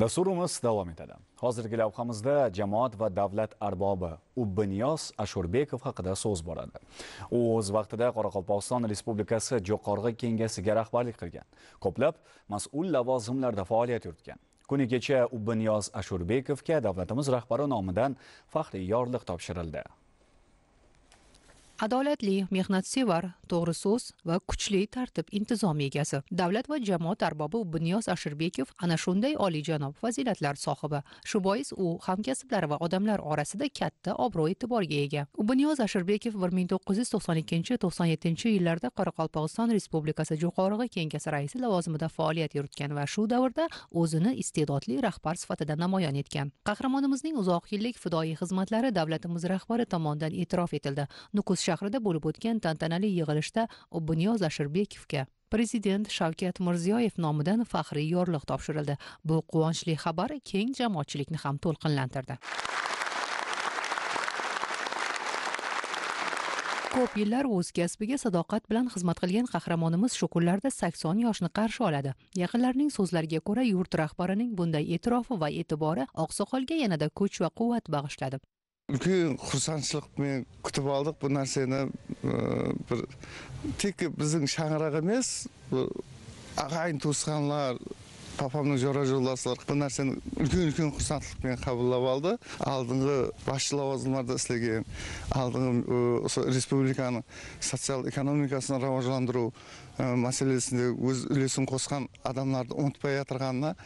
Dasturimiz davom etadi. Hozirgi lavhamizda jamoat va davlat arbobi Ubbiniyoz Ashurbekov haqida so'z boradi. U o'z vaqtida Qoraqalpog'iston Respublikasi Jo'qorg'i Kengashiga rahbarlik qilgan, ko'plab mas'ul lavozimlarda faoliyat yuritgan. Kuni kecha Ubbiniyoz Ashurbekovga davlatimiz rahbari nomidan faxriy yorliq topshirildi. adolatli mehnatsevar to'g'ri so'z va kuchli tartib intizom egasi davlat va jamoat arbobi buniyoz ashirbekov ana shunday olijanob fazilatlar sohibi shu bois u hamkasblari va odamlar orasida katta obro' e'tiborga ega buniyoz ashirbekov bir ming to'qqiz yuz to'qson ikkinchi to'qson yettinchi yillarda qoraqalpog'iston respublikasi jo'qorg'i kengashi raisi lavozimida faoliyat yuritgan va shu davrda o'zini iste'dodli rahbar sifatida namoyon etgan qahramonimizning uzoq yillik fidoyi xizmatlari davlatimiz rahbari tomonidan e'tirof etildi nukus shahrida bo'lib o'tgan tantanali yig'ilishda buniyoz ashirbekovga prezident shavkat mirziyoyev nomidan faxriy yorliq topshirildi bu quvonchli xabar keng jamoatchilikni ham to'lqinlantirdi ko'p yillar o'z kasbiga sadoqat bilan xizmat qilgan qahramonimiz shu kunlarda sakson yoshni qarshi oladi yaqinlarining so'zlariga ko'ra yurt rahbarining bunday e'tirofi va e'tibori oqsoqolga yanada kuch va quvvat bag'ishladi үлкен құрсаншылықпен күтіп алдық бұл нәрсені бір тек біздің шаңырақ емес ағайын туысқанлар папамның жора жолдасылар бұл нәрсені үлкен үлкен құрсантылықпен қабылдап алды алдыңғы басшы лауазымдарда істеген алдыңғы осы республиканың социал экономикасын рауажландыру мәселесінде өз үлесін қосқан адамдарды ұмытпай жатырғанына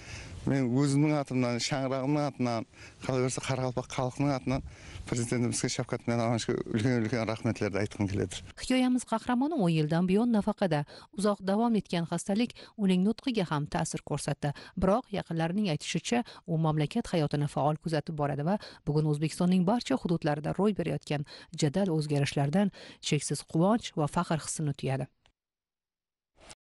мен өзімнің атымнан шаңырағымның атынан қалай берсе қарақалпақ халқының атынан президентімізге шавкат миромоновичке үлкен үлкен рахметлерді айтқым келеді хикоямыз qahramoni он yildan бұйон нафақада ұзақ давам еткен хасталик оның нұтқыға ham тәсір ko'rsatdi albatta biroq yaqinlarining aytishicha u mamlakat hayotini faol kuzatib boradi va bugun o'zbekistonning barcha hududlarida ro'y berayotgan jadal o'zgarishlardan cheksiz quvonch va faxr hissini tuyadi